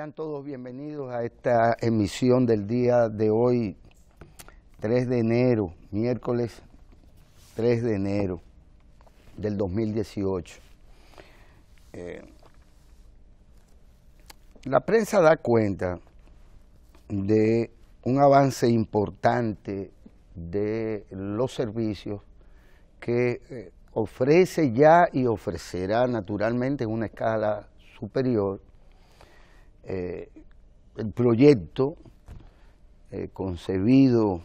Sean todos bienvenidos a esta emisión del día de hoy, 3 de enero, miércoles 3 de enero del 2018. Eh, la prensa da cuenta de un avance importante de los servicios que eh, ofrece ya y ofrecerá naturalmente en una escala superior eh, el proyecto eh, concebido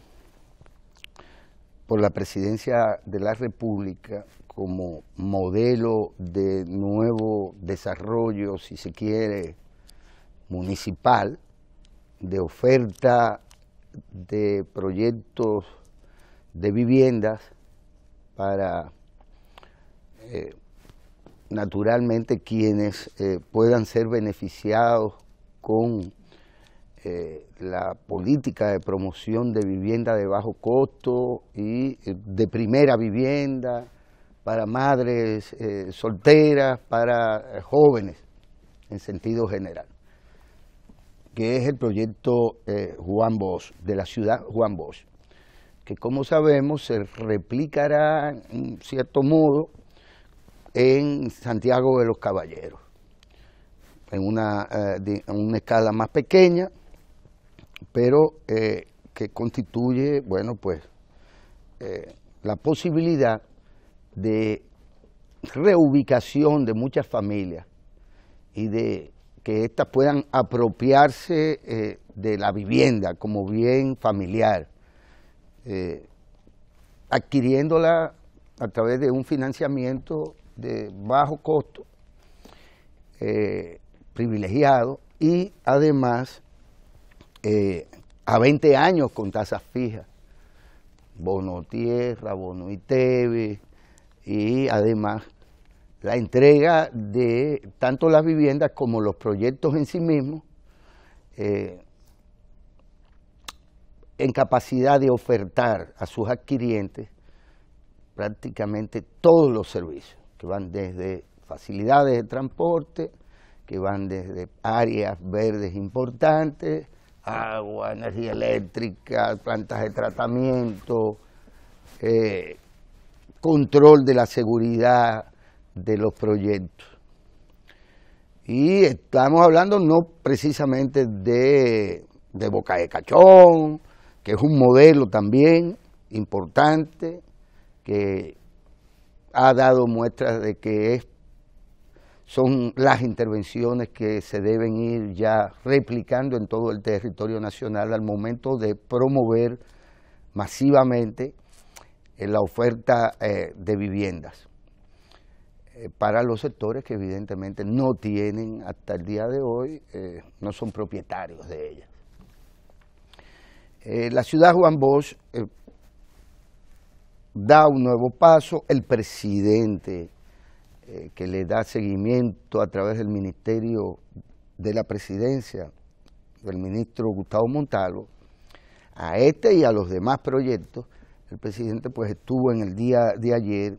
por la presidencia de la República como modelo de nuevo desarrollo, si se quiere, municipal, de oferta de proyectos de viviendas para eh, naturalmente quienes puedan ser beneficiados con eh, la política de promoción de vivienda de bajo costo y eh, de primera vivienda para madres eh, solteras, para jóvenes en sentido general, que es el proyecto Juan Bosch, de la ciudad Juan Bosch, que como sabemos se replicará en cierto modo en Santiago de los Caballeros en una, eh, una escala más pequeña, pero eh, que constituye, bueno, pues eh, la posibilidad de reubicación de muchas familias y de que éstas puedan apropiarse de la vivienda como bien familiar, adquiriéndola a través de un financiamiento de bajo costo, eh, privilegiado y además eh, a 20 años con tasas fijas, bono tierra, bono ITV y además la entrega de tanto las viviendas como los proyectos en sí mismos eh, en capacidad de ofertar a sus adquirientes prácticamente todos los servicios que van desde facilidades de transporte, que van desde áreas verdes importantes, agua, energía eléctrica, plantas de tratamiento, eh, control de la seguridad de los proyectos. Y estamos hablando no precisamente de, de Boca de Cachón, que es un modelo también importante, que ha dado muestras de que es son las intervenciones que se deben ir ya replicando en todo el territorio nacional al momento de promover masivamente eh, la oferta eh, de viviendas eh, para los sectores que evidentemente no tienen hasta el día de hoy, no son propietarios de ellas. la ciudad Juan Bosch da un nuevo paso, el presidente que le da seguimiento a través del Ministerio de la Presidencia, del ministro Gustavo Montalvo, a este y a los demás proyectos, el presidente pues estuvo en el día de ayer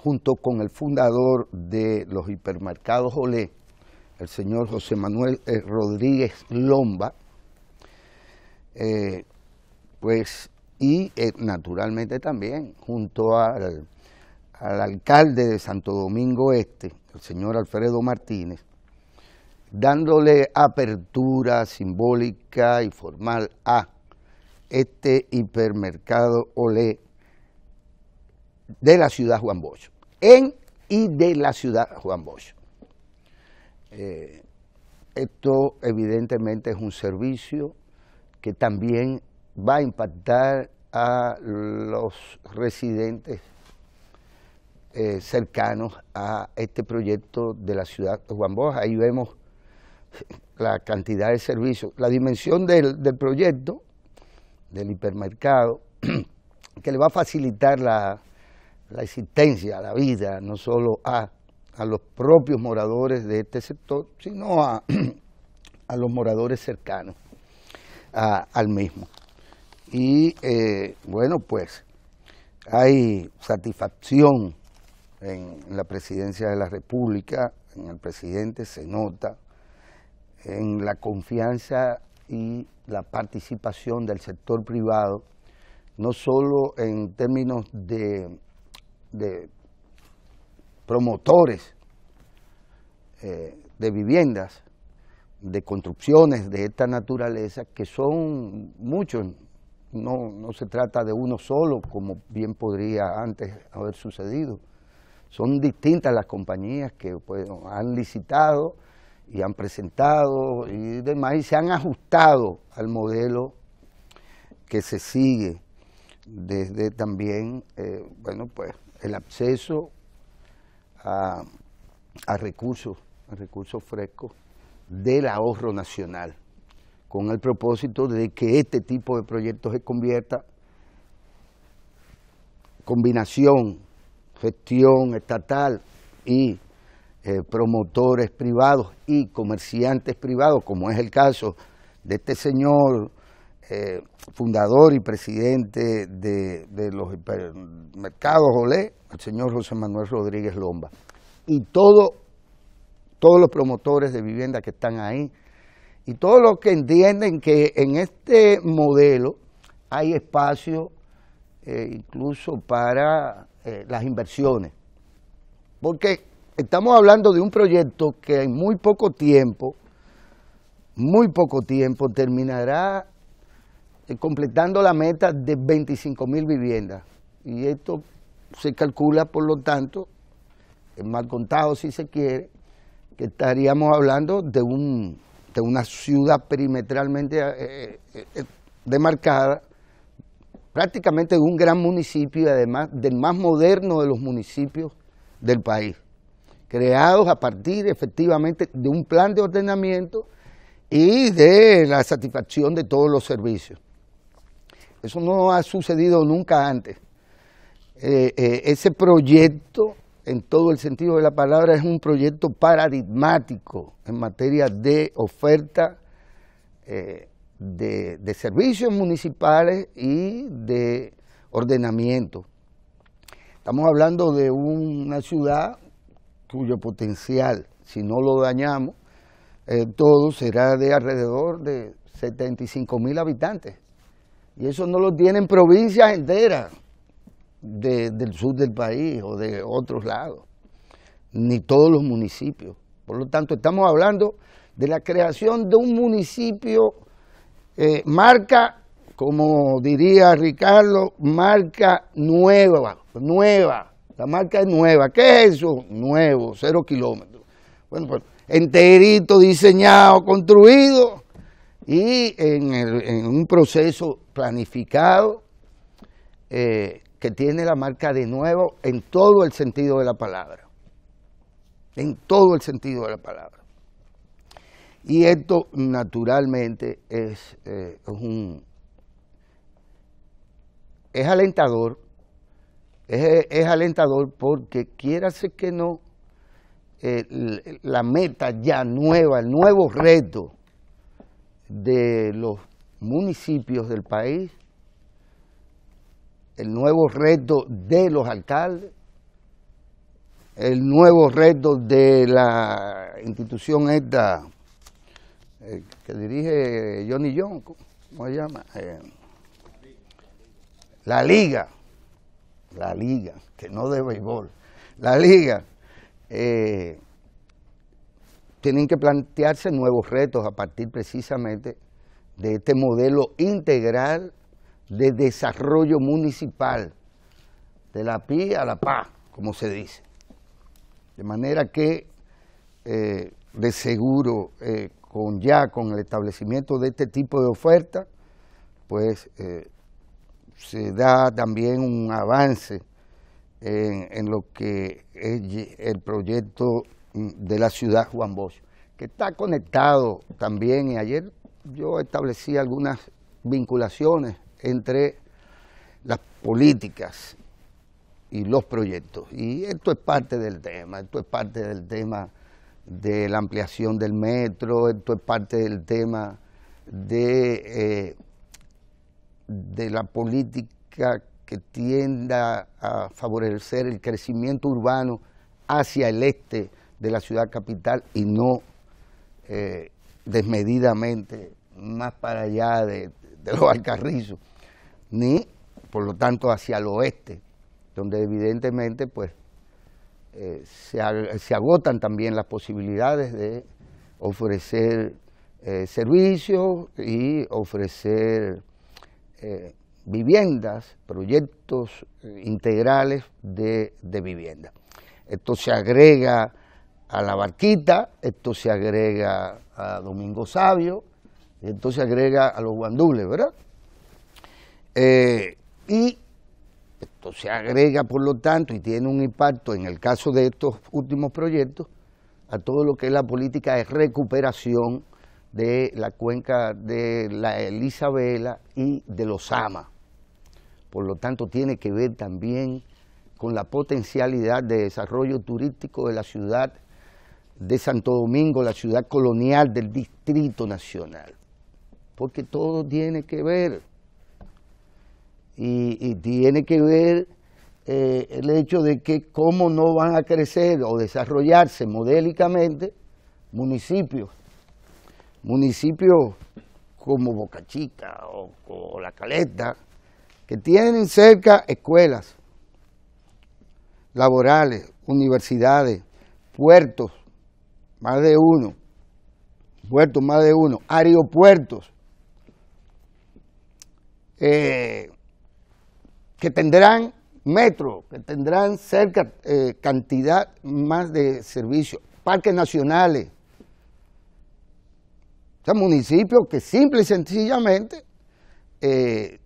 junto con el fundador de los hipermercados Olé, el señor José Manuel eh, Rodríguez Lomba, eh, pues, y eh, naturalmente también junto al al alcalde de Santo Domingo Este, el señor Alfredo Martínez, dándole apertura simbólica y formal a este hipermercado Olé de la ciudad Juan Bosch, en y de la ciudad Juan Bosch. Eh, esto evidentemente es un servicio que también va a impactar a los residentes eh, cercanos a este proyecto de la ciudad de Juan Bosch. Ahí vemos la cantidad de servicios, la dimensión del, proyecto, del hipermercado, que le va a facilitar la, la existencia, la vida, no solo a, los propios moradores de este sector, sino a, los moradores cercanos al mismo. Y eh, bueno, pues hay satisfacción en la presidencia de la República, en el presidente se nota, en la confianza y la participación del sector privado, no solo en términos de, promotores eh, de viviendas, de construcciones de esta naturaleza, que son muchos, no se trata de uno solo, como bien podría antes haber sucedido. Son distintas las compañías que pues, han licitado y han presentado y demás, y se han ajustado al modelo que se sigue desde también, eh, bueno, pues el acceso a, a recursos, recursos frescos del ahorro nacional, con el propósito de que este tipo de proyectos se convierta combinación gestión estatal y eh, promotores privados y comerciantes privados, como es el caso de este señor eh, fundador y presidente de, los mercados Olé, el señor José Manuel Rodríguez Lomba. Y todo, todos los promotores de vivienda que están ahí, y todos los que entienden que en este modelo hay espacio eh, incluso para eh, las inversiones. Porque estamos hablando de un proyecto que en muy poco tiempo, muy poco tiempo, terminará eh, completando la meta de 25 mil viviendas. Y esto se calcula, por lo tanto, en mal contado si se quiere, que estaríamos hablando de, un, de una ciudad perimetralmente eh, demarcada prácticamente un gran municipio y además del más moderno de los municipios del país, creados a partir efectivamente de un plan de ordenamiento y de la satisfacción de todos los servicios. Eso no ha sucedido nunca antes. Eh, eh, ese proyecto, en todo el sentido de la palabra, es un proyecto paradigmático en materia de oferta eh, de, servicios municipales y de ordenamiento. Estamos hablando de una ciudad cuyo potencial, si no lo dañamos, eh, todo será de alrededor de 75 mil habitantes. Y eso no lo tienen provincias enteras del sur del país o de otros lados, ni todos los municipios. Por lo tanto, estamos hablando de la creación de un municipio eh, marca, como diría Ricardo, marca nueva, nueva. La marca es nueva. ¿Qué es eso? Nuevo, cero kilómetros. Bueno, pues enterito, diseñado, construido y en, un proceso planificado eh, que tiene la marca de nuevo en todo el sentido de la palabra. En todo el sentido de la palabra. Y esto naturalmente eh, es, un, es alentador, es, alentador porque quiérase que no, la meta ya nueva, el nuevo reto de los municipios del país, el nuevo reto de los alcaldes, el nuevo reto de la institución esta eh, que dirige eh, Johnny John, ¿cómo se llama? Eh, la Liga, la Liga, que no de béisbol, la Liga, tienen que plantearse nuevos retos a partir precisamente de este modelo integral de desarrollo municipal, de la PI a la PA, como se dice. De manera que, de seguro, con ya con el establecimiento de este tipo de oferta, pues eh, se da también un avance en, lo que es el proyecto mm, de la ciudad Juan Bosch, que está conectado también, y ayer yo establecí algunas vinculaciones entre las políticas y los proyectos, y esto es parte del tema, esto es parte del tema de la ampliación del metro, esto es parte del tema de, eh, de la política que tienda a favorecer el crecimiento urbano hacia el este de la ciudad capital y no eh, desmedidamente más para allá de, de los Alcarrizos, ni por lo tanto hacia el oeste, donde evidentemente pues eh, se, agotan también las posibilidades de ofrecer eh, servicios y ofrecer eh, viviendas, proyectos integrales de, vivienda. Esto se agrega a La Barquita, esto se agrega a Domingo Sabio, esto se agrega a los guandules, ¿verdad? y se agrega, por lo tanto, y tiene un impacto en el caso de estos últimos proyectos, a todo lo que es la política de recuperación de la cuenca de la Elizabela y de los Ama. Por lo tanto, tiene que ver también con la potencialidad de desarrollo turístico de la ciudad de Santo Domingo, la ciudad colonial del Distrito Nacional, porque todo tiene que ver y, tiene que ver eh, el hecho de que cómo no van a crecer o desarrollarse modélicamente municipios, municipios como Boca Chica o, o La Caleta, que tienen cerca escuelas laborales, universidades, puertos, más de uno, puertos más de uno, aeropuertos, eh, que tendrán metro, que tendrán cerca eh, cantidad más de servicios, parques nacionales, municipios que simple y sencillamente eh,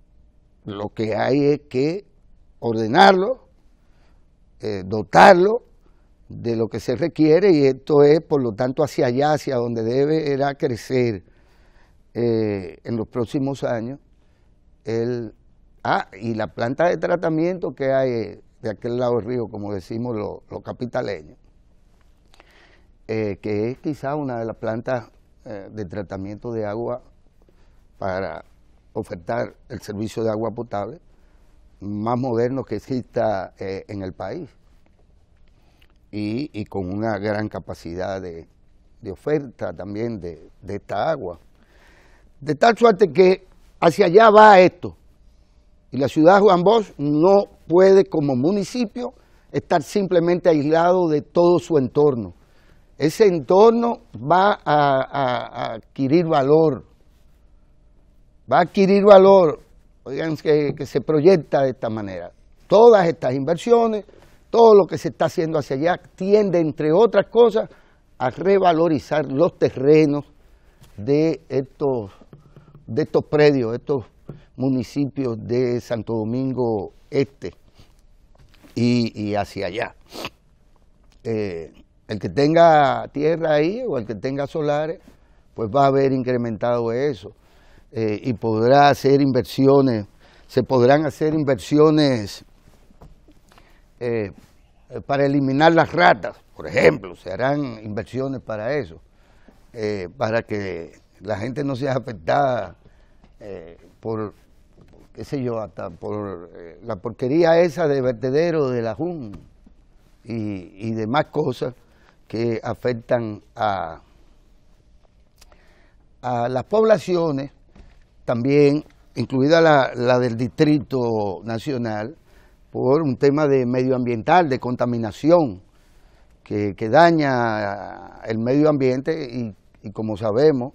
lo que hay es que ordenarlo, eh, dotarlo de lo que se requiere y esto es, por lo tanto, hacia allá, hacia donde deberá crecer en los próximos años el Ah, y la planta de tratamiento que hay eh, de aquel lado del río, como decimos los lo capitaleños, eh, que es quizá una de las plantas eh, de tratamiento de agua para ofertar el servicio de agua potable más moderno que exista en el país y, con una gran capacidad de, oferta también de esta agua. De tal suerte que hacia allá va esto. Y la ciudad de Juan Bosch no puede como municipio estar simplemente aislado de todo su entorno. Ese entorno va a, adquirir valor, va a adquirir valor, oigan, que, que se proyecta de esta manera. Todas estas inversiones, todo lo que se está haciendo hacia allá, tiende, entre otras cosas, a revalorizar los terrenos de estos, de estos predios, estos municipios de Santo Domingo Este y, hacia allá. Eh, el que tenga tierra ahí o el que tenga solares, pues va a haber incrementado eso eh, y podrá hacer inversiones, se podrán hacer inversiones eh, para eliminar las ratas, por ejemplo, se harán inversiones para eso, para que la gente no sea afectada por qué sé yo, hasta por eh, la porquería esa de vertedero, de la JUN y, demás cosas que afectan a, a las poblaciones, también incluida la, del Distrito Nacional, por un tema de medioambiental, de contaminación, que, daña el medio ambiente y, como sabemos,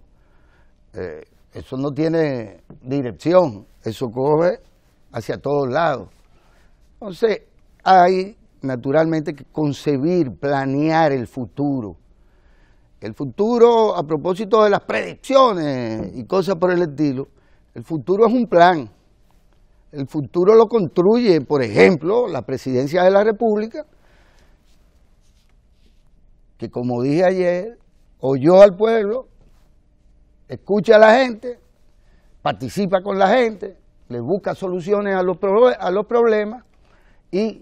eh, eso no tiene dirección, eso corre hacia todos lados. Entonces, hay naturalmente que concebir, planear el futuro. El futuro, a propósito de las predicciones y cosas por el estilo, el futuro es un plan. El futuro lo construye, por ejemplo, la presidencia de la República, que como dije ayer, oyó al pueblo escucha a la gente, participa con la gente, le busca soluciones a los, problemas y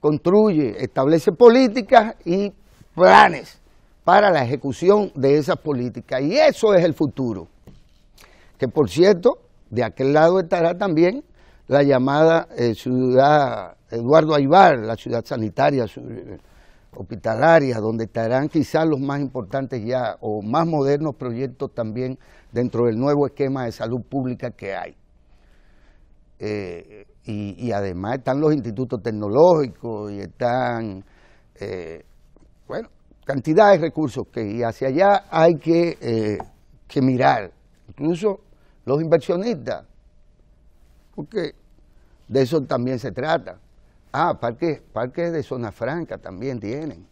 construye, establece políticas y planes para la ejecución de esas políticas. Y eso es el futuro. Que por cierto, de aquel lado estará también la llamada eh, ciudad Eduardo Aibar, la ciudad sanitaria, hospitalarias donde estarán quizás los más importantes ya o más modernos proyectos también dentro del nuevo esquema de salud pública que hay. Eh, y, además están los institutos tecnológicos y están, eh, bueno, cantidad de recursos que y hacia allá hay eh, que mirar, incluso los inversionistas, porque de eso también se trata. Ah, parques, parques de zona franca también tienen.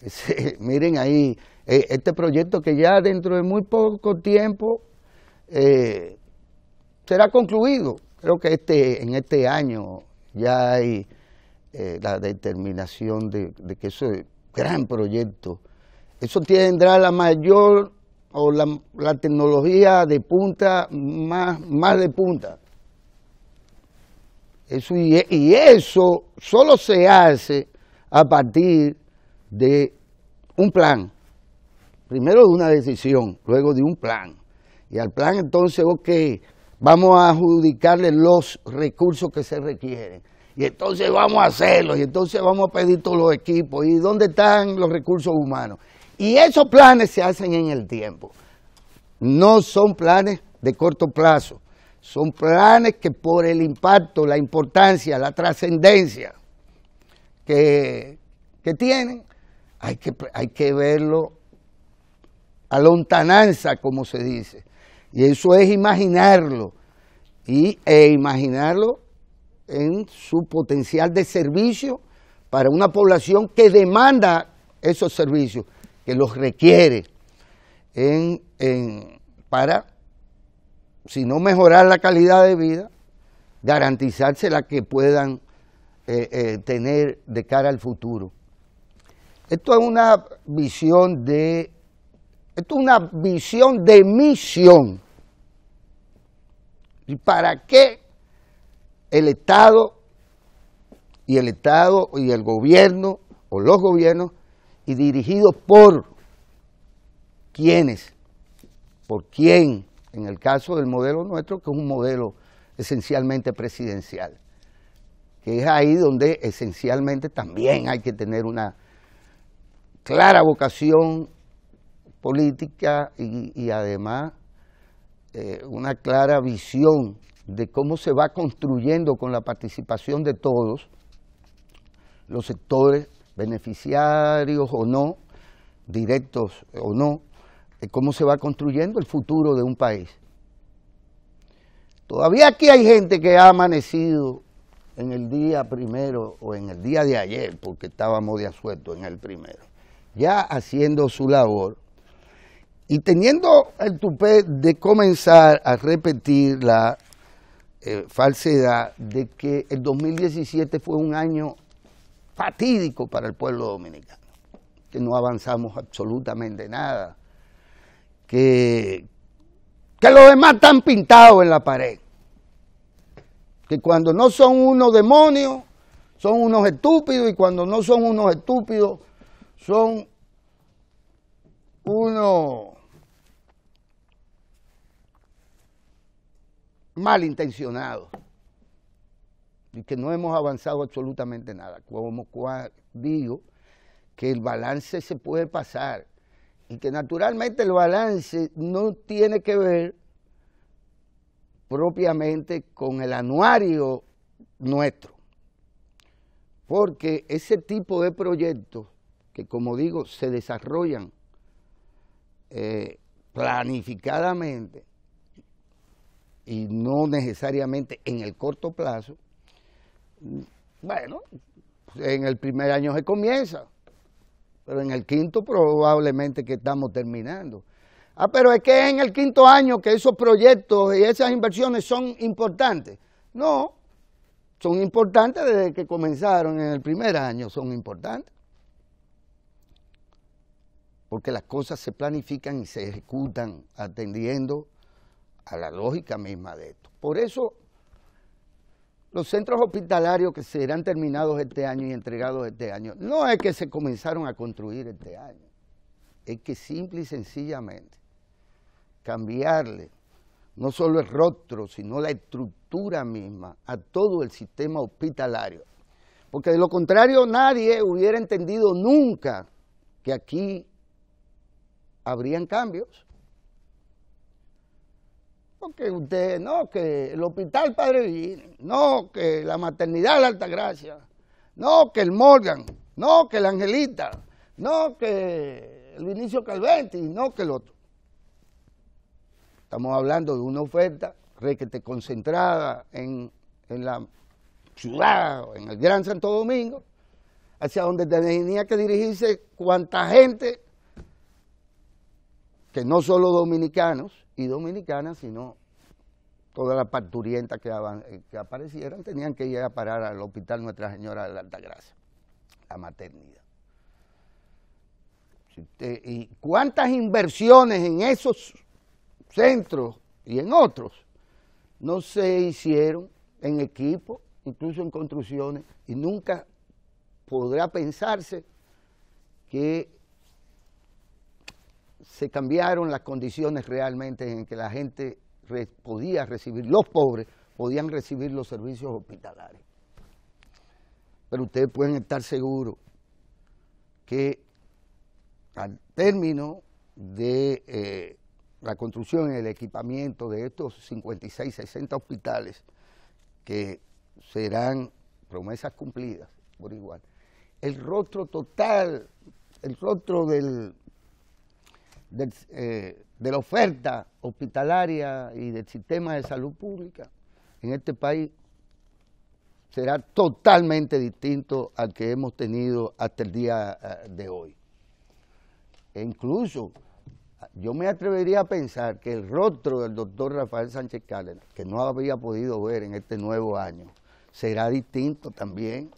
miren ahí, eh, este proyecto que ya dentro de muy poco tiempo eh, será concluido. Creo que este, en este año ya hay eh, la determinación de, que ese gran proyecto, eso tendrá la mayor o la, tecnología de punta, más, más de punta e, y, eso solo se hace a partir de un plan. Primero de una decisión, luego de un plan. Y al plan entonces, vamos a adjudicarle los recursos que se requieren. Y entonces vamos a hacerlo, y entonces vamos a pedir todos los equipos, y dónde están los recursos humanos. Y esos planes se hacen en el tiempo. No son planes de corto plazo, son planes que por el impacto, la importancia, la trascendencia que, tienen, hay que, hay que verlo a lontananza, como se dice. Y eso es imaginarlo, y, e imaginarlo en su potencial de servicio para una población que demanda esos servicios, que los requiere en, para sino mejorar la calidad de vida, garantizarse la que puedan eh, eh, tener de cara al futuro. Esto es una visión de, esto es una visión de misión. ¿Y para qué el Estado y el Estado y el gobierno o los gobiernos y dirigidos por quiénes? ¿Por quién? en el caso del modelo nuestro, que es un modelo esencialmente presidencial, que es ahí donde esencialmente también hay que tener una clara vocación política y, además eh, una clara visión de cómo se va construyendo con la participación de todos los sectores, beneficiarios o no, directos o no, cómo se va construyendo el futuro de un país. Todavía aquí hay gente que ha amanecido en el día primero o en el día de ayer, porque estábamos de asueto en el primero, ya haciendo su labor y teniendo el tupé de comenzar a repetir la eh, falsedad de que el 2017 fue un año fatídico para el pueblo dominicano, que no avanzamos absolutamente nada, que, los demás están pintados en la pared. Que cuando no son unos demonios, son unos estúpidos, y cuando no son unos estúpidos, son unos malintencionados. Y que no hemos avanzado absolutamente nada. Como digo, que el balance se puede pasar y que naturalmente el balance no tiene que ver propiamente con el anuario nuestro, porque ese tipo de proyectos que como digo se desarrollan eh, planificadamente y no necesariamente en el corto plazo, bueno, en el primer año se comienza, pero en el quinto probablemente que estamos terminando. Ah, pero es que en el quinto año que esos proyectos y esas inversiones son importantes. No, son importantes desde que comenzaron en el primer año, son importantes. Porque las cosas se planifican y se ejecutan atendiendo a la lógica misma de esto. Por eso los centros hospitalarios que serán terminados este año y entregados este año, no es que se comenzaron a construir este año, es que simple y sencillamente cambiarle no solo el rostro, sino la estructura misma a todo el sistema hospitalario. Porque de lo contrario nadie hubiera entendido nunca que aquí habrían cambios que usted, no, que el hospital Padre no, que la maternidad la alta Gracia no, que el Morgan, no, que el Angelita, no, que el Vinicio Calventi, no, que el otro. Estamos hablando de una oferta requete concentrada en, en la ciudad, en el Gran Santo Domingo, hacia donde tenía que dirigirse cuanta gente, que no solo dominicanos, y dominicanas, sino todas las parturientas que, eh, que, aparecieran tenían que ir a parar al hospital Nuestra Señora de la Altagracia, la maternidad. ¿Y cuántas inversiones en esos centros y en otros no se hicieron en equipo, incluso en construcciones, y nunca podrá pensarse que se cambiaron las condiciones realmente en que la gente podía recibir, los pobres podían recibir los servicios hospitalarios. Pero ustedes pueden estar seguros que al término de eh, la construcción y el equipamiento de estos 56, 60 hospitales, que serán promesas cumplidas por igual, el rostro total, el rostro del eh, de la oferta hospitalaria y del sistema de salud pública en este país será totalmente distinto al que hemos tenido hasta el día eh, de hoy. E incluso yo me atrevería a pensar que el rostro del doctor Rafael Sánchez Cárdenas, que no había podido ver en este nuevo año, será distinto también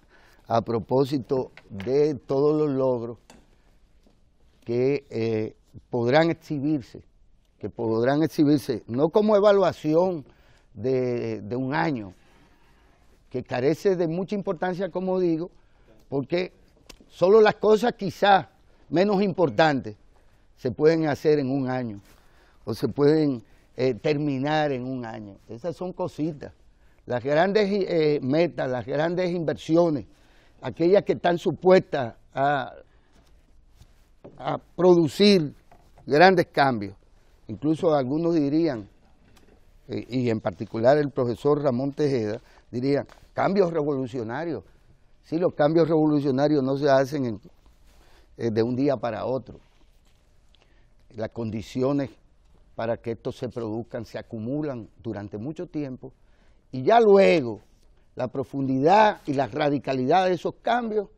a propósito de todos los logros que eh, podrán exhibirse, que podrán exhibirse, no como evaluación de, un año, que carece de mucha importancia, como digo, porque solo las cosas quizás menos importantes se pueden hacer en un año o se pueden eh, terminar en un año. Esas son cositas. Las grandes eh, metas, las grandes inversiones, aquellas que están supuestas a, a producir grandes cambios. Incluso algunos dirían, eh, y en particular el profesor Ramón Tejeda, diría, cambios revolucionarios. Sí, los cambios revolucionarios no se hacen eh, de un día para otro. Las condiciones para que esto se produzcan se acumulan durante mucho tiempo y ya luego la profundidad y la radicalidad de esos cambios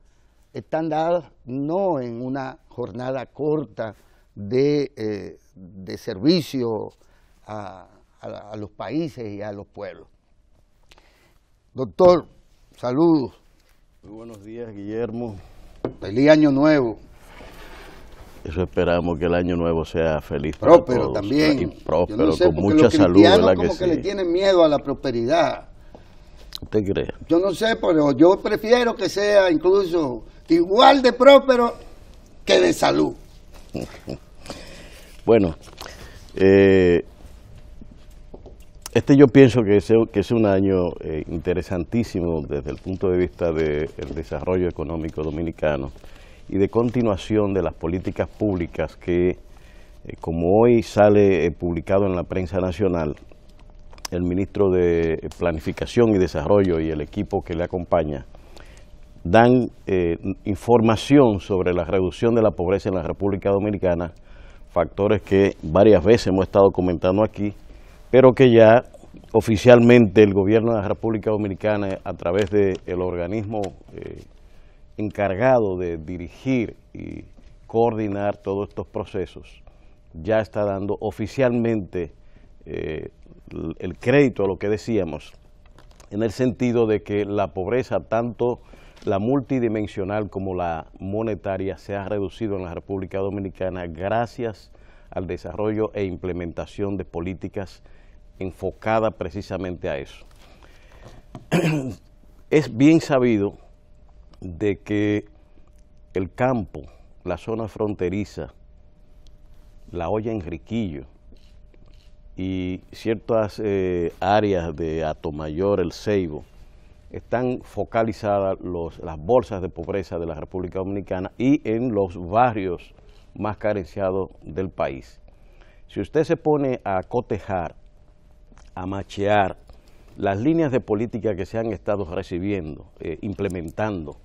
están dadas no en una jornada corta eh, de, servicio a, los países y a los pueblos. Doctor, saludos. Muy buenos días, Guillermo. Feliz año nuevo. Eso esperamos que el año nuevo sea feliz próspero también. Y próspero, no con mucha salud. como que, le tienen miedo a la prosperidad. ¿Usted cree? Yo no sé, pero yo prefiero que sea incluso igual de próspero que de salud. Bueno, eh, este yo pienso que es, un año eh, interesantísimo desde el punto de vista del desarrollo económico dominicano y de continuación de las políticas públicas que, eh, como hoy sale publicado en la prensa nacional, el ministro de Planificación y Desarrollo y el equipo que le acompaña dan información sobre la reducción de la pobreza en la República Dominicana factores que varias veces hemos estado comentando aquí, pero que ya oficialmente el gobierno de la República Dominicana, a través del organismo eh, encargado de dirigir y coordinar todos estos procesos, ya está dando oficialmente eh, el crédito a lo que decíamos, en el sentido de que la pobreza, tanto la multidimensional como la monetaria se ha reducido en la República Dominicana gracias al desarrollo e implementación de políticas enfocadas precisamente a eso. Es bien sabido de que el campo, la zona fronteriza, la olla en Riquillo y ciertas eh, áreas de Atomayor, El Ceibo, están focalizadas las bolsas de pobreza de la República Dominicana y en los barrios más carenciados del país. Si usted se pone a cotejar, a machear las líneas de política que se han estado recibiendo, eh, implementando,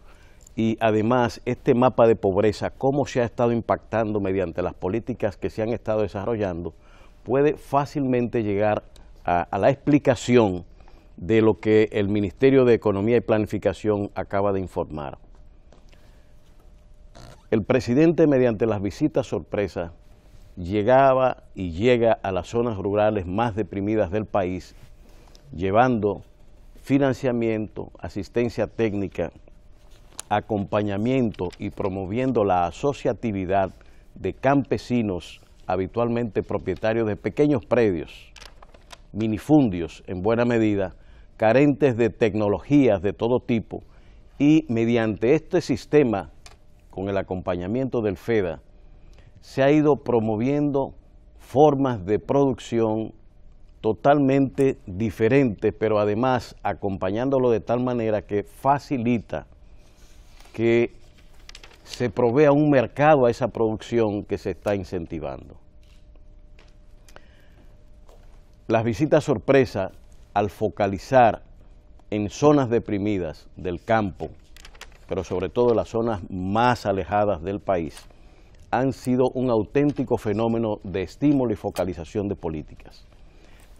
y además este mapa de pobreza, cómo se ha estado impactando mediante las políticas que se han estado desarrollando, puede fácilmente llegar a la explicación de lo que el Ministerio de Economía y Planificación acaba de informar. El presidente, mediante las visitas sorpresas, llegaba y llega a las zonas rurales más deprimidas del país, llevando financiamiento, asistencia técnica, acompañamiento y promoviendo la asociatividad de campesinos, habitualmente propietarios de pequeños predios, minifundios en buena medida, carentes de tecnologías de todo tipo y mediante este sistema, con el acompañamiento del FEDA, se ha ido promoviendo formas de producción totalmente diferentes, pero además acompañándolo de tal manera que facilita que se provea un mercado a esa producción que se está incentivando. Las visitas sorpresa al focalizar en zonas deprimidas del campo, pero sobre todo en las zonas más alejadas del país, han sido un auténtico fenómeno de estímulo y focalización de políticas.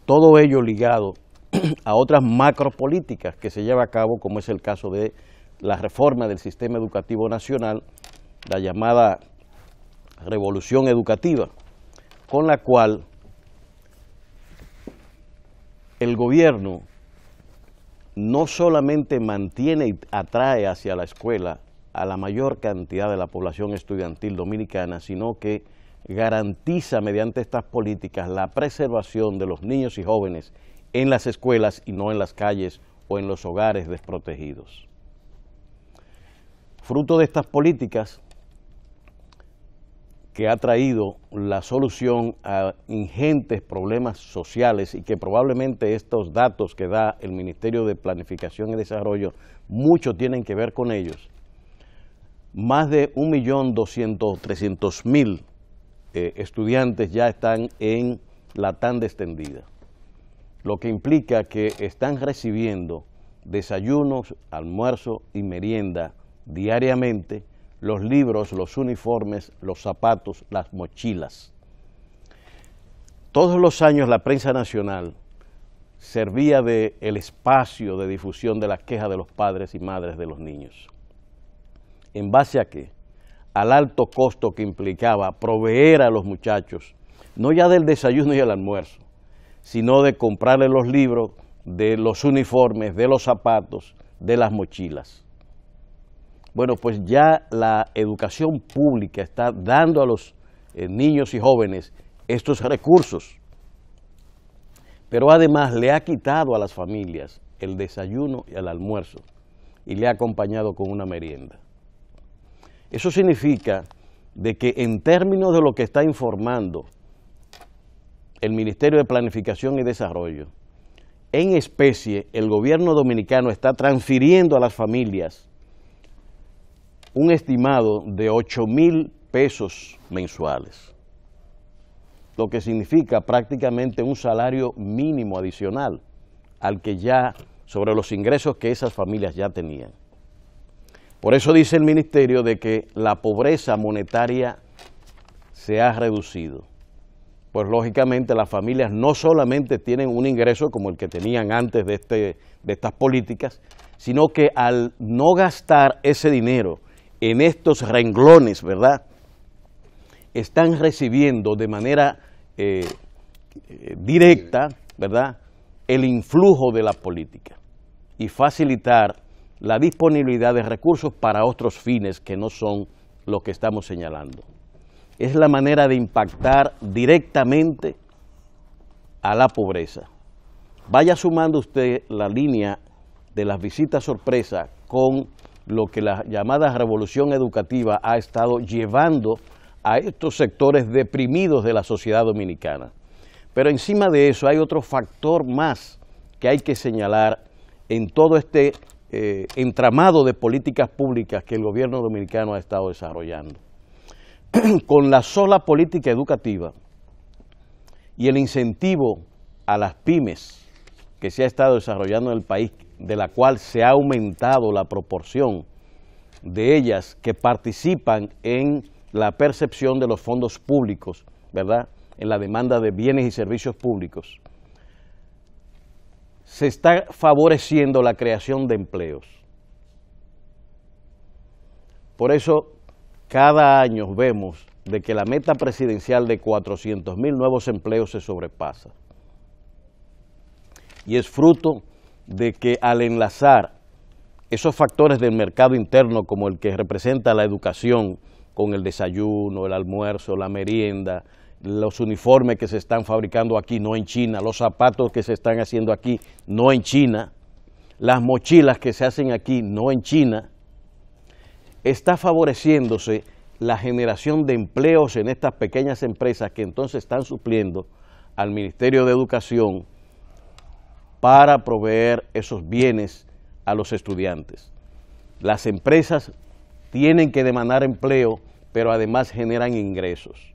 Todo ello ligado a otras macropolíticas que se lleva a cabo, como es el caso de la reforma del sistema educativo nacional, la llamada revolución educativa, con la cual el gobierno no solamente mantiene y atrae hacia la escuela a la mayor cantidad de la población estudiantil dominicana, sino que garantiza mediante estas políticas la preservación de los niños y jóvenes en las escuelas y no en las calles o en los hogares desprotegidos. Fruto de estas políticas que ha traído la solución a ingentes problemas sociales y que probablemente estos datos que da el Ministerio de Planificación y Desarrollo, mucho tienen que ver con ellos. Más de 1.200.000 300.000 eh, estudiantes ya están en la tan extendida, lo que implica que están recibiendo desayunos, almuerzo y merienda diariamente los libros, los uniformes, los zapatos, las mochilas. Todos los años la prensa nacional servía de el espacio de difusión de las quejas de los padres y madres de los niños. ¿En base a qué? Al alto costo que implicaba proveer a los muchachos, no ya del desayuno y el almuerzo, sino de comprarle los libros, de los uniformes, de los zapatos, de las mochilas. Bueno, pues ya la educación pública está dando a los eh, niños y jóvenes estos recursos, pero además le ha quitado a las familias el desayuno y el almuerzo y le ha acompañado con una merienda. Eso significa de que en términos de lo que está informando el Ministerio de Planificación y Desarrollo, en especie el gobierno dominicano está transfiriendo a las familias un estimado de 8 mil pesos mensuales, lo que significa prácticamente un salario mínimo adicional al que ya, sobre los ingresos que esas familias ya tenían. Por eso dice el ministerio de que la pobreza monetaria se ha reducido. Pues lógicamente las familias no solamente tienen un ingreso como el que tenían antes de, este, de estas políticas, sino que al no gastar ese dinero en estos renglones, ¿verdad? Están recibiendo de manera eh, eh, directa, ¿verdad? El influjo de la política y facilitar la disponibilidad de recursos para otros fines que no son los que estamos señalando. Es la manera de impactar directamente a la pobreza. Vaya sumando usted la línea de las visitas sorpresa con lo que la llamada revolución educativa ha estado llevando a estos sectores deprimidos de la sociedad dominicana. Pero encima de eso hay otro factor más que hay que señalar en todo este eh, entramado de políticas públicas que el gobierno dominicano ha estado desarrollando. Con la sola política educativa y el incentivo a las pymes que se ha estado desarrollando en el país, de la cual se ha aumentado la proporción de ellas que participan en la percepción de los fondos públicos, ¿verdad?, en la demanda de bienes y servicios públicos, se está favoreciendo la creación de empleos. Por eso, cada año vemos de que la meta presidencial de 400 mil nuevos empleos se sobrepasa. Y es fruto de que al enlazar esos factores del mercado interno como el que representa la educación con el desayuno, el almuerzo, la merienda, los uniformes que se están fabricando aquí, no en China, los zapatos que se están haciendo aquí, no en China, las mochilas que se hacen aquí, no en China, está favoreciéndose la generación de empleos en estas pequeñas empresas que entonces están supliendo al Ministerio de Educación, para proveer esos bienes a los estudiantes. Las empresas tienen que demandar empleo, pero además generan ingresos.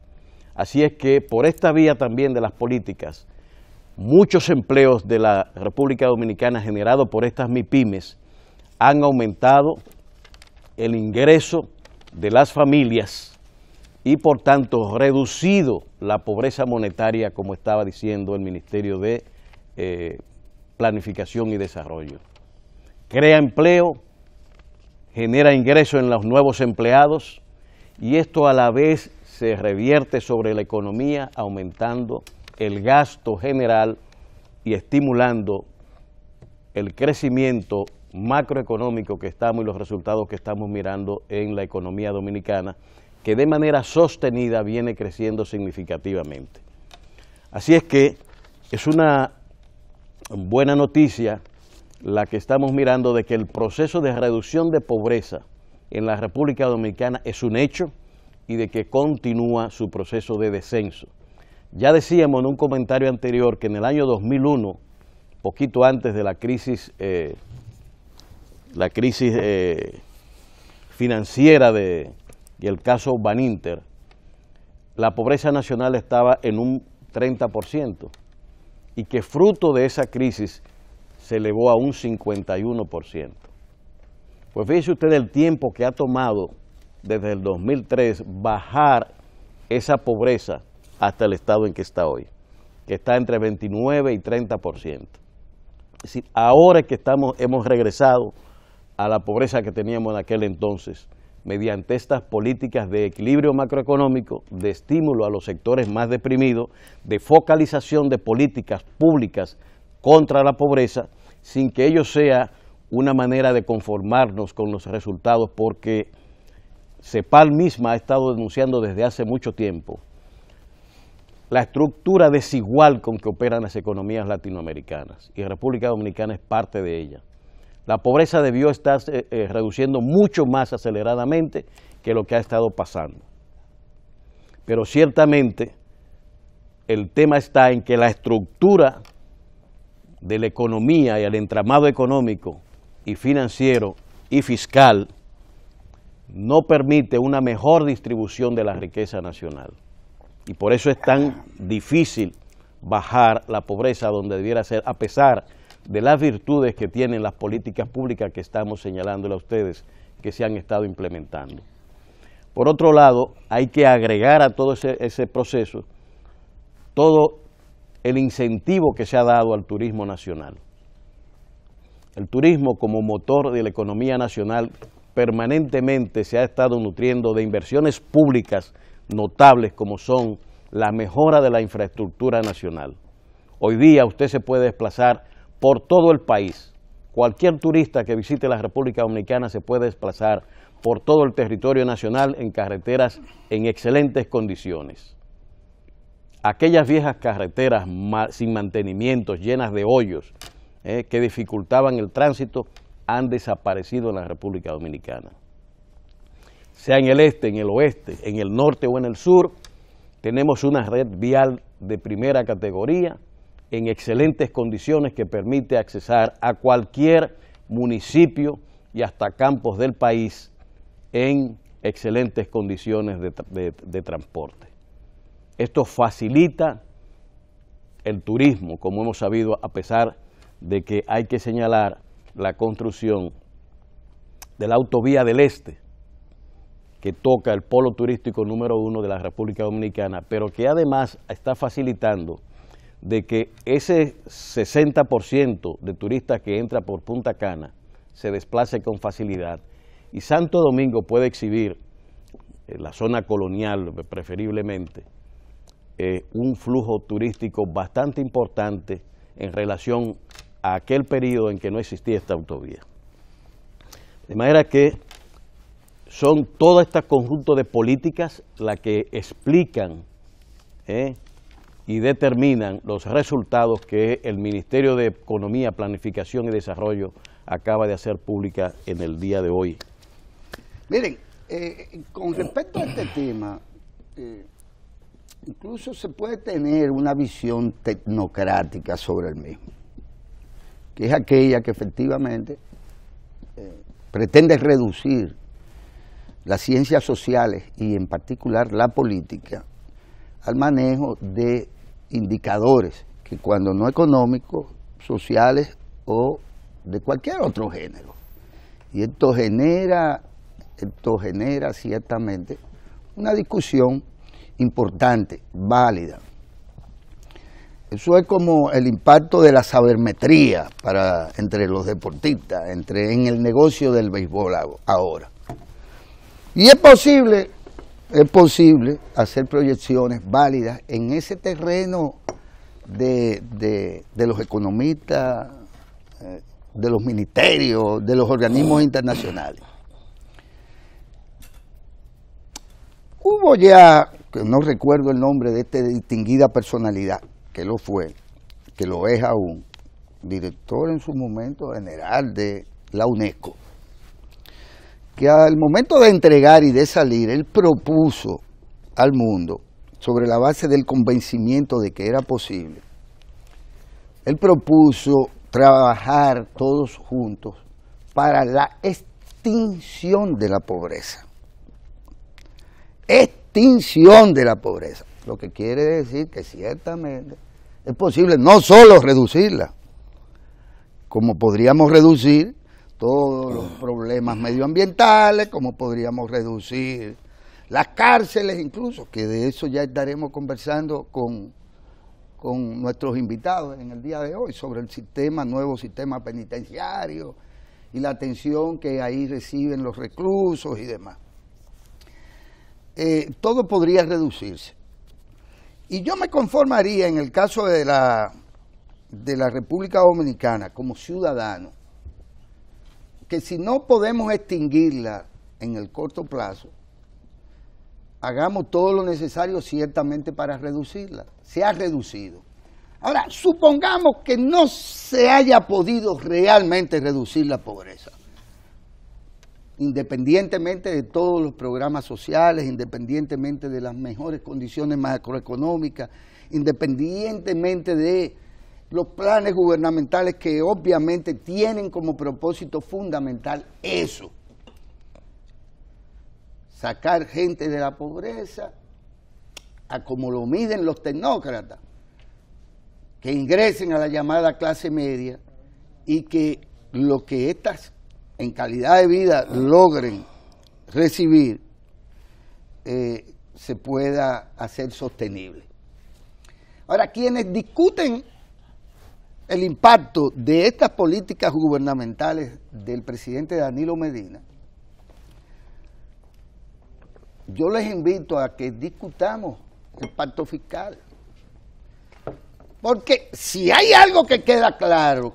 Así es que por esta vía también de las políticas, muchos empleos de la República Dominicana generados por estas MIPIMES han aumentado el ingreso de las familias y por tanto reducido la pobreza monetaria, como estaba diciendo el Ministerio de eh, planificación y desarrollo. Crea empleo, genera ingresos en los nuevos empleados y esto a la vez se revierte sobre la economía aumentando el gasto general y estimulando el crecimiento macroeconómico que estamos y los resultados que estamos mirando en la economía dominicana, que de manera sostenida viene creciendo significativamente. Así es que es una buena noticia la que estamos mirando de que el proceso de reducción de pobreza en la República Dominicana es un hecho y de que continúa su proceso de descenso. Ya decíamos en un comentario anterior que en el año 2001, poquito antes de la crisis, eh, la crisis eh, financiera de, y el caso Baninter, la pobreza nacional estaba en un 30% y que fruto de esa crisis se elevó a un 51%. Pues fíjese usted el tiempo que ha tomado desde el 2003 bajar esa pobreza hasta el estado en que está hoy, que está entre 29 y 30%. Es decir, ahora que estamos, hemos regresado a la pobreza que teníamos en aquel entonces, mediante estas políticas de equilibrio macroeconómico, de estímulo a los sectores más deprimidos, de focalización de políticas públicas contra la pobreza, sin que ello sea una manera de conformarnos con los resultados, porque CEPAL misma ha estado denunciando desde hace mucho tiempo la estructura desigual con que operan las economías latinoamericanas, y República Dominicana es parte de ella. La pobreza debió estar eh, eh, reduciendo mucho más aceleradamente que lo que ha estado pasando. Pero ciertamente el tema está en que la estructura de la economía y el entramado económico y financiero y fiscal no permite una mejor distribución de la riqueza nacional. Y por eso es tan difícil bajar la pobreza donde debiera ser, a pesar de de las virtudes que tienen las políticas públicas que estamos señalándole a ustedes que se han estado implementando. Por otro lado, hay que agregar a todo ese, ese proceso todo el incentivo que se ha dado al turismo nacional. El turismo como motor de la economía nacional permanentemente se ha estado nutriendo de inversiones públicas notables como son la mejora de la infraestructura nacional. Hoy día usted se puede desplazar por todo el país. Cualquier turista que visite la República Dominicana se puede desplazar por todo el territorio nacional en carreteras en excelentes condiciones. Aquellas viejas carreteras sin mantenimiento, llenas de hoyos, eh, que dificultaban el tránsito, han desaparecido en la República Dominicana. Sea en el este, en el oeste, en el norte o en el sur, tenemos una red vial de primera categoría en excelentes condiciones que permite accesar a cualquier municipio y hasta campos del país en excelentes condiciones de, transporte. Esto facilita el turismo, como hemos sabido, a pesar de que hay que señalar la construcción de la autovía del Este, que toca el polo turístico número uno de la República Dominicana, pero que además está facilitando de que ese 60% de turistas que entra por Punta Cana se desplace con facilidad y Santo Domingo puede exhibir, en la zona colonial preferiblemente, eh, un flujo turístico bastante importante en relación a aquel periodo en que no existía esta autovía. De manera que son todo este conjunto de políticas las que explican eh, y determinan los resultados que el Ministerio de Economía, Planificación y Desarrollo acaba de hacer pública en el día de hoy. Miren, eh, con respecto a este tema, eh, incluso se puede tener una visión tecnocrática sobre el mismo, que es aquella que efectivamente eh, pretende reducir las ciencias sociales y en particular la política al manejo de indicadores que cuando no económicos, sociales o de cualquier otro género. Y esto genera, esto genera ciertamente una discusión importante, válida. Eso es como el impacto de la sabermetría para, entre los deportistas, entre, en el negocio del béisbol ahora. Y es posible es posible hacer proyecciones válidas en ese terreno de, los economistas, eh, de los ministerios, de los organismos internacionales. Hubo ya, no recuerdo el nombre de esta distinguida personalidad, que lo fue, que lo es aún, director en su momento general de la UNESCO que al momento de entregar y de salir, él propuso al mundo, sobre la base del convencimiento de que era posible, él propuso trabajar todos juntos para la extinción de la pobreza. Extinción de la pobreza. Lo que quiere decir que ciertamente es posible no solo reducirla, como podríamos reducir todos los ah. problemas medioambientales, cómo podríamos reducir las cárceles incluso, que de eso ya estaremos conversando con, nuestros invitados en el día de hoy, sobre el sistema, nuevo sistema penitenciario y la atención que ahí reciben los reclusos y demás. Eh, todo podría reducirse. Y yo me conformaría en el caso de la, de la República Dominicana como ciudadano que si no podemos extinguirla en el corto plazo, hagamos todo lo necesario ciertamente para reducirla. Se ha reducido. Ahora, supongamos que no se haya podido realmente reducir la pobreza, independientemente de todos los programas sociales, independientemente de las mejores condiciones macroeconómicas, independientemente de los planes gubernamentales que obviamente tienen como propósito fundamental eso, sacar gente de la pobreza a como lo miden los tecnócratas, que ingresen a la llamada clase media y que lo que estas en calidad de vida logren recibir eh, se pueda hacer sostenible. Ahora, quienes discuten el impacto de estas políticas gubernamentales del presidente Danilo Medina, yo les invito a que discutamos el pacto fiscal. Porque si hay algo que queda claro,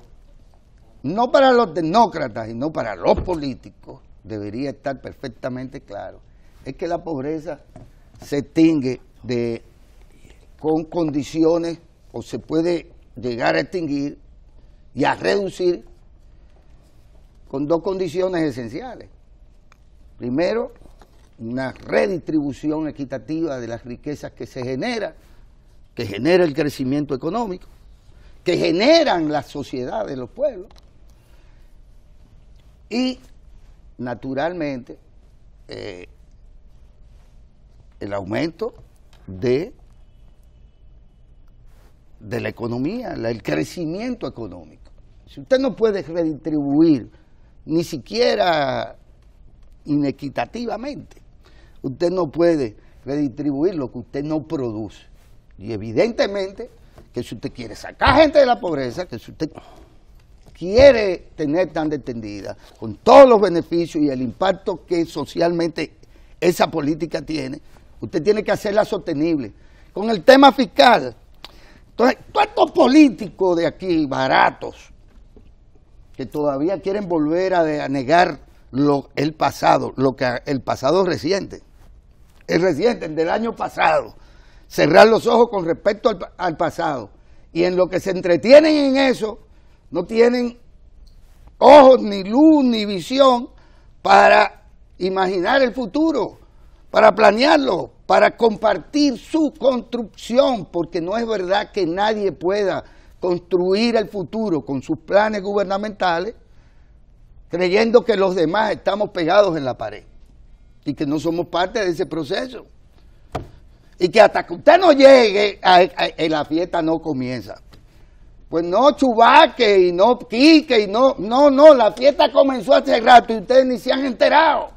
no para los tecnócratas y no para los políticos, debería estar perfectamente claro, es que la pobreza se extingue de, con condiciones o se puede llegar a extinguir y a reducir con dos condiciones esenciales. Primero, una redistribución equitativa de las riquezas que se generan, que genera el crecimiento económico, que generan las sociedades, los pueblos, y naturalmente eh, el aumento de de la economía, el crecimiento económico. Si usted no puede redistribuir ni siquiera inequitativamente, usted no puede redistribuir lo que usted no produce. Y evidentemente que si usted quiere sacar gente de la pobreza, que si usted quiere tener tan detendida con todos los beneficios y el impacto que socialmente esa política tiene, usted tiene que hacerla sostenible. Con el tema fiscal, entonces, todos estos políticos de aquí, baratos, que todavía quieren volver a, negar lo, el pasado, lo que el pasado reciente, el reciente, el del año pasado, cerrar los ojos con respecto al pasado. Y en lo que se entretienen en eso, no tienen ojos, ni luz, ni visión para imaginar el futuro, para planearlo, para compartir su construcción, porque no es verdad que nadie pueda construir el futuro con sus planes gubernamentales, creyendo que los demás estamos pegados en la pared y que no somos parte de ese proceso. Y que hasta que usted no llegue, eh, la fiesta no comienza. Pues no Chubaque y no Quique y no, no, no, la fiesta comenzó hace rato y ustedes ni se han enterado.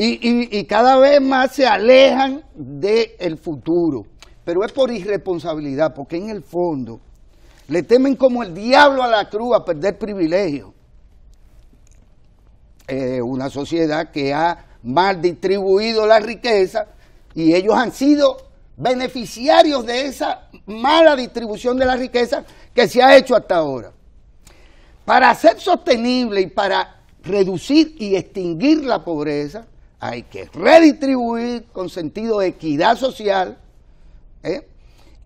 Y, cada vez más se alejan del futuro. Pero es por irresponsabilidad, porque en el fondo le temen como el diablo a la cruz a perder privilegios. una sociedad que ha mal distribuido la riqueza y ellos han sido beneficiarios de esa mala distribución de la riqueza que se ha hecho hasta ahora. Para ser sostenible y para reducir y extinguir la pobreza, hay que redistribuir con sentido de equidad social ¿eh?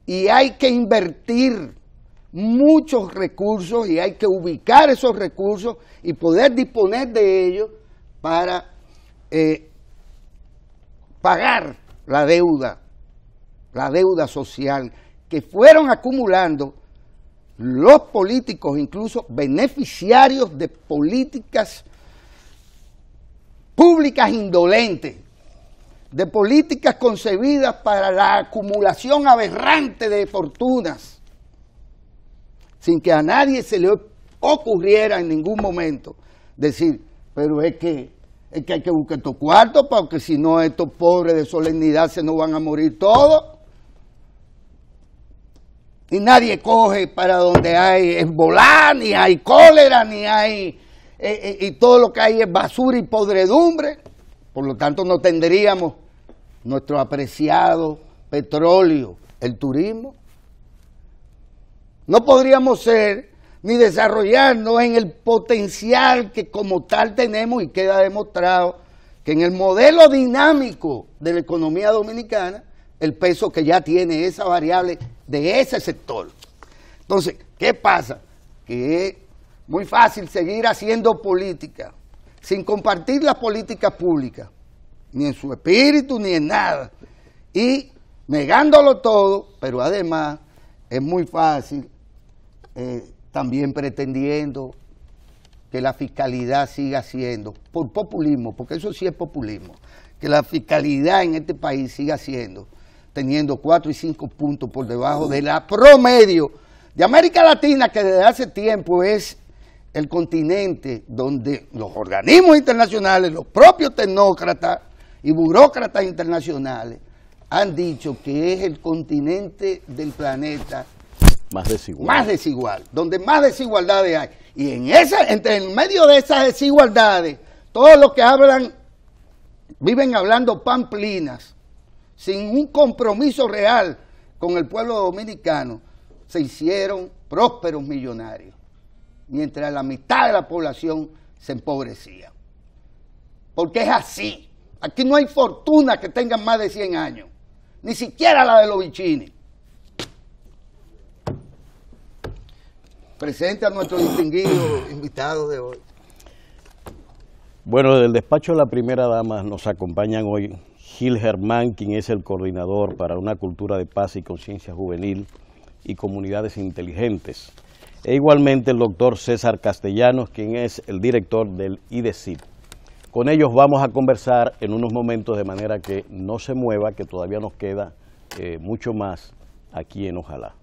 y hay que invertir muchos recursos y hay que ubicar esos recursos y poder disponer de ellos para eh, pagar la deuda, la deuda social que fueron acumulando los políticos, incluso beneficiarios de políticas públicas indolentes, de políticas concebidas para la acumulación aberrante de fortunas, sin que a nadie se le ocurriera en ningún momento decir, pero es que, es que hay que buscar estos cuartos, porque si no estos pobres de solemnidad se nos van a morir todos. Y nadie coge para donde hay Esbolá, ni hay cólera, ni hay eh, eh, y todo lo que hay es basura y podredumbre. Por lo tanto, no tendríamos nuestro apreciado petróleo, el turismo. No podríamos ser ni desarrollarnos en el potencial que como tal tenemos y queda demostrado que en el modelo dinámico de la economía dominicana, el peso que ya tiene esa variable de ese sector. Entonces, ¿qué pasa? Que muy fácil seguir haciendo política sin compartir las políticas públicas, ni en su espíritu, ni en nada, y negándolo todo, pero además es muy fácil eh, también pretendiendo que la fiscalidad siga siendo, por populismo, porque eso sí es populismo, que la fiscalidad en este país siga siendo, teniendo cuatro y cinco puntos por debajo de la promedio de América Latina, que desde hace tiempo es el continente donde los organismos internacionales, los propios tecnócratas y burócratas internacionales han dicho que es el continente del planeta más desigual. donde más desigualdades hay. Y en esa, entre en medio de esas desigualdades, todos los que hablan, viven hablando pamplinas, sin un compromiso real con el pueblo dominicano, se hicieron prósperos millonarios mientras la mitad de la población se empobrecía. Porque es así. Aquí no hay fortuna que tenga más de 100 años, ni siquiera la de los bichines. Presente a nuestro distinguido invitado de hoy. Bueno, del despacho de la primera dama nos acompañan hoy Gil Germán, quien es el coordinador para una cultura de paz y conciencia juvenil y comunidades inteligentes e igualmente el doctor César Castellanos, quien es el director del IDECIP. Con ellos vamos a conversar en unos momentos de manera que no se mueva, que todavía nos queda eh, mucho más aquí en Ojalá.